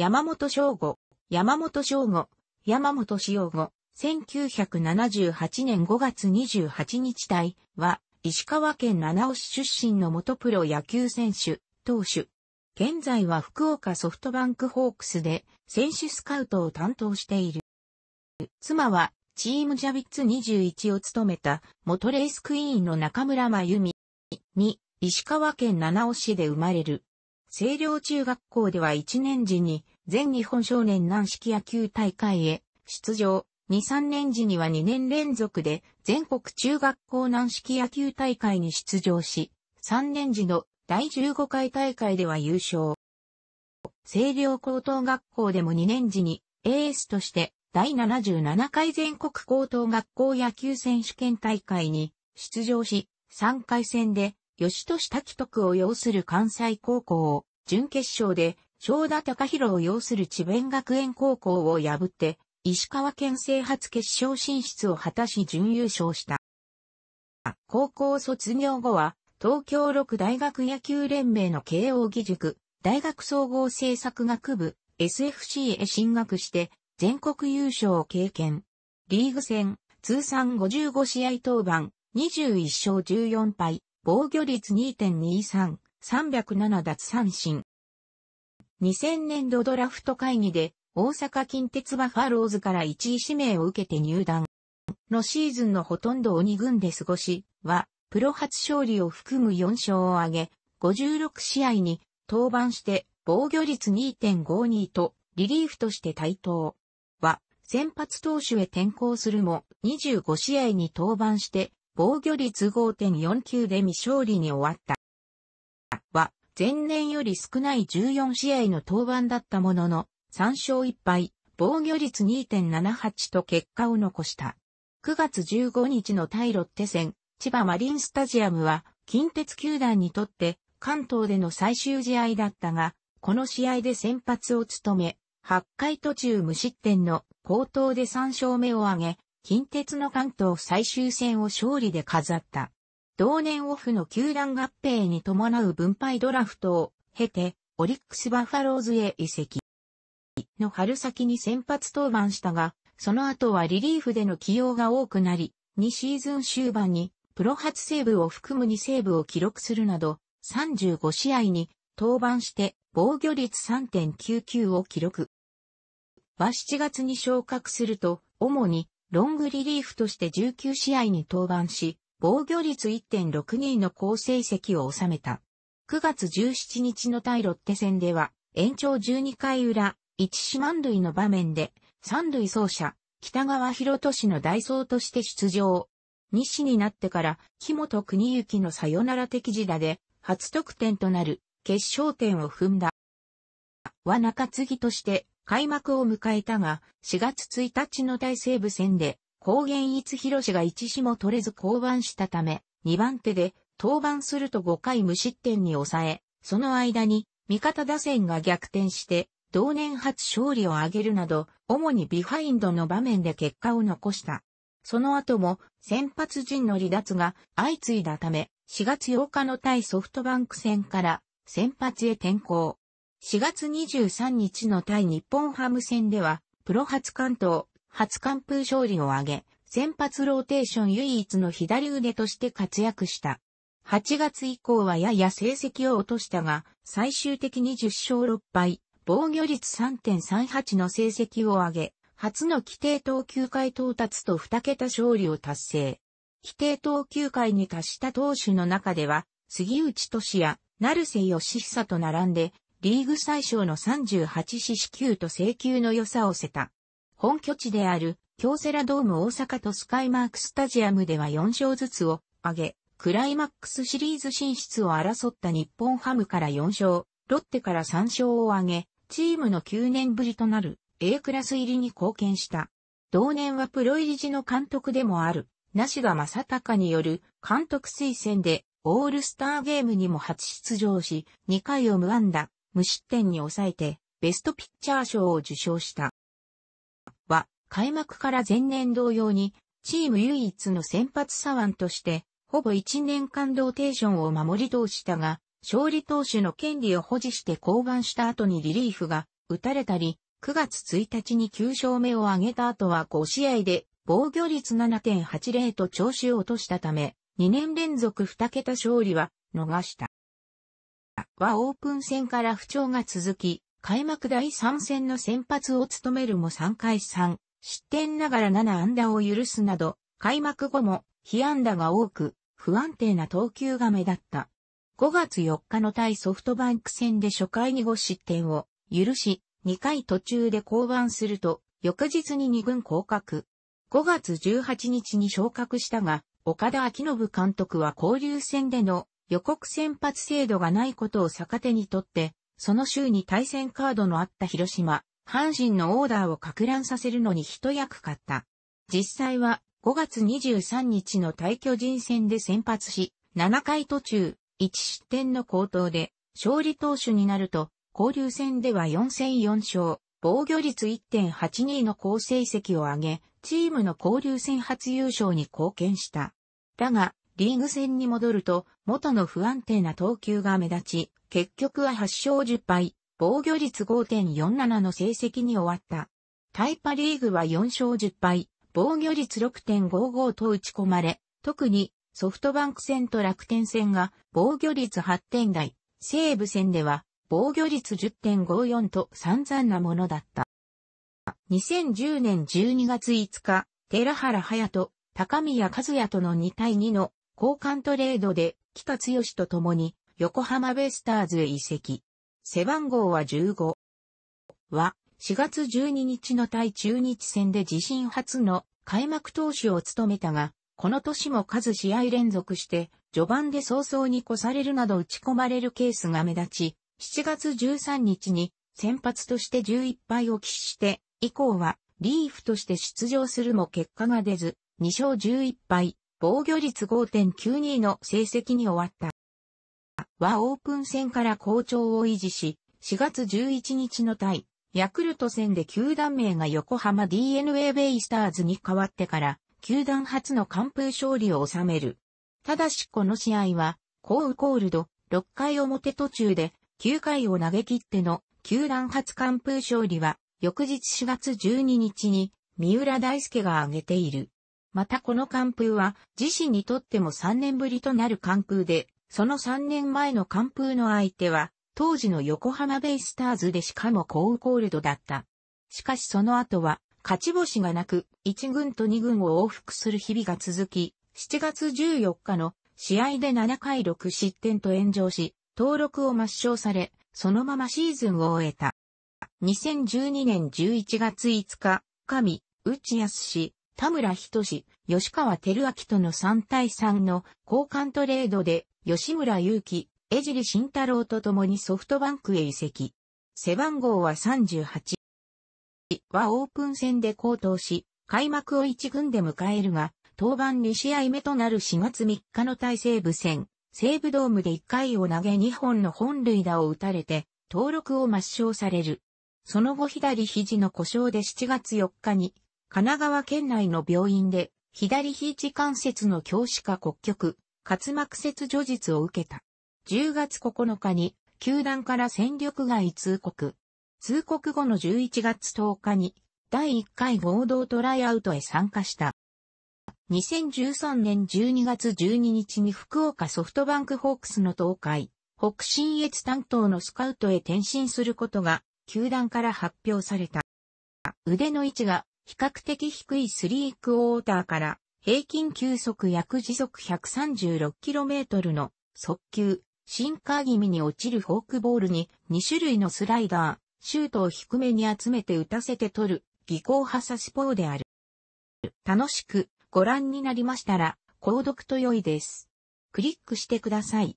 山本翔吾、山本翔吾、山本翔吾、1978年5月28日体は、石川県七尾市出身の元プロ野球選手、投手。現在は福岡ソフトバンクホークスで選手スカウトを担当している。妻はチームジャビッツ21を務めた元レースクイーンの中村真由美に石川県七尾市で生まれる。清涼中学校では1年時に全日本少年軟式野球大会へ出場。2、3年時には2年連続で全国中学校軟式野球大会に出場し、3年時の第15回大会では優勝。清涼高等学校でも2年時にエースとして第77回全国高等学校野球選手権大会に出場し、3回戦で吉俊滝徳を擁する関西高校を、準決勝で、正田隆弘を擁する智弁学園高校を破って、石川県制初決勝進出を果たし準優勝した。高校卒業後は、東京六大学野球連盟の慶応義塾、大学総合政策学部、SFC へ進学して、全国優勝を経験。リーグ戦、通算55試合登板、21勝14敗、防御率2.23、307奪三振。2000年度ドラフト会議で、大阪近鉄バファローズから1位指名を受けて入団。のシーズンのほとんど鬼軍で過ごし、は、プロ初勝利を含む4勝を挙げ、56試合に登板して防御率2.52とリリーフとして対等は先発投手へ転向するも25試合に登板して防御率5.49で未勝利に終わった。は、前年より少ない14試合の登板だったものの、3勝1敗、防御率2.78と結果を残した。9月15日の対ロッテ戦、千葉マリンスタジアムは、近鉄球団にとって関東での最終試合だったが、この試合で先発を務め、8回途中無失点の高投で3勝目を挙げ、近鉄の関東最終戦を勝利で飾った。同年オフの球団合併に伴う分配ドラフトを経て、オリックスバファローズへ移籍。の春先に先発登板したが、その後はリリーフでの起用が多くなり、2シーズン終盤にプロ初セーブを含む2セーブを記録するなど、35試合に登板して防御率3.99を記録。は7月に昇格すると、主にロングリリーフとして19試合に登板し、防御率1.62の好成績を収めた。9月17日の対ロッテ戦では、延長12回裏、1四万塁の場面で、三塁走者、北川博俊の代走として出場。西になってから、木本国幸のサヨナラ的時打で、初得点となる、決勝点を踏んだ。は中継ぎとして、開幕を迎えたが、4月1日の大西部戦で、高原一博が一死も取れず降板したため、2番手で登板すると5回無失点に抑え、その間に味方打線が逆転して、同年初勝利を挙げるなど、主にビハインドの場面で結果を残した。その後も先発陣の離脱が相次いだため、4月8日の対ソフトバンク戦から先発へ転向。4月23日の対日本ハム戦では、プロ初関東、初完封勝利を挙げ、先発ローテーション唯一の左腕として活躍した。8月以降はやや成績を落としたが、最終的に10勝6敗、防御率3.38の成績を上げ、初の規定投球回到達と2桁勝利を達成。規定投球回に達した投手の中では、杉内俊也、成瀬義久と並んで、リーグ最小の38四死球と制球の良さをせた。本拠地である、京セラドーム大阪とスカイマークスタジアムでは4勝ずつを挙げ、クライマックスシリーズ進出を争った日本ハムから4勝、ロッテから3勝を挙げ、チームの9年ぶりとなる A クラス入りに貢献した。同年はプロ入り時の監督でもある、梨サ正隆による監督推薦でオールスターゲームにも初出場し、2回を無安打、無失点に抑えて、ベストピッチャー賞を受賞した。は、開幕から前年同様に、チーム唯一の先発左腕として、ほぼ1年間ローテーションを守り通したが、勝利投手の権利を保持して降板した後にリリーフが打たれたり、9月1日に9勝目を挙げた後は5試合で防御率7.80と調子を落としたため、2年連続2桁勝利は逃した。はオープン戦から不調が続き、開幕第3戦の先発を務めるも3回3、失点ながら7安打を許すなど、開幕後も被安打が多く、不安定な投球が目立った。5月4日の対ソフトバンク戦で初回に5失点を許し、2回途中で降板すると、翌日に2軍降格。5月18日に昇格したが、岡田明信監督は交流戦での予告先発制度がないことを逆手にとって、その週に対戦カードのあった広島、阪神のオーダーを拡乱させるのに一役買った。実際は5月23日の対巨人戦で先発し、7回途中、1失点の高騰で、勝利投手になると、交流戦では4戦4勝、防御率1.82の好成績を上げ、チームの交流戦初優勝に貢献した。だが、リーグ戦に戻ると、元の不安定な投球が目立ち、結局は8勝10敗、防御率5.47の成績に終わった。タイパリーグは4勝10敗、防御率6.55と打ち込まれ、特にソフトバンク戦と楽天戦が防御率8点台、西武戦では防御率10.54と散々なものだった。2010年12月5日、寺原隼人、高宮和也との2対2の交換トレードで北剛と共に横浜ベイスターズへ移籍。背番号は15。は、4月12日の対中日戦で自身初の開幕投手を務めたが、この年も数試合連続して、序盤で早々に越されるなど打ち込まれるケースが目立ち、7月13日に先発として11敗を喫して、以降はリーフとして出場するも結果が出ず、2勝11敗、防御率5.92の成績に終わった。はオープン戦から好調を維持し、4月11日の対、ヤクルト戦で球団名が横浜 DNA ベイスターズに変わってから、球団初の完封勝利を収める。ただしこの試合は、コーウコールド、6回表途中で、9回を投げ切っての、球団初完封勝利は、翌日4月12日に、三浦大輔が挙げている。またこの寒風は自身にとっても3年ぶりとなる寒風で、その3年前の寒風の相手は、当時の横浜ベイスターズでしかもコーコールドだった。しかしその後は、勝ち星がなく、1軍と2軍を往復する日々が続き、7月14日の試合で7回6失点と炎上し、登録を抹消され、そのままシーズンを終えた。2012年11月5日、神、内康氏、田村仁志、吉川照明との3対3の交換トレードで、吉村祐希、江尻慎太郎と共にソフトバンクへ移籍。背番号は38。はオープン戦で高騰し、開幕を1軍で迎えるが、登板2試合目となる4月3日の対西武戦、西武ドームで1回を投げ2本の本塁打を打たれて、登録を抹消される。その後左肘の故障で7月4日に神奈川県内の病院で、左肘関節の強視化骨局、滑膜節除術を受けた。10月9日に、球団から戦力外通告。通告後の11月10日に、第1回合同トライアウトへ参加した。2013年12月12日に福岡ソフトバンクホークスの東海、北信越担当のスカウトへ転身することが、球団から発表された。腕の位置が比較的低いスリークォーターから平均球速約時速 136km の速球、シンカー気味に落ちるフォークボールに2種類のスライダー、シュートを低めに集めて打たせて取る技巧派サスポーである。楽しくご覧になりましたら、購読と良いです。クリックしてください。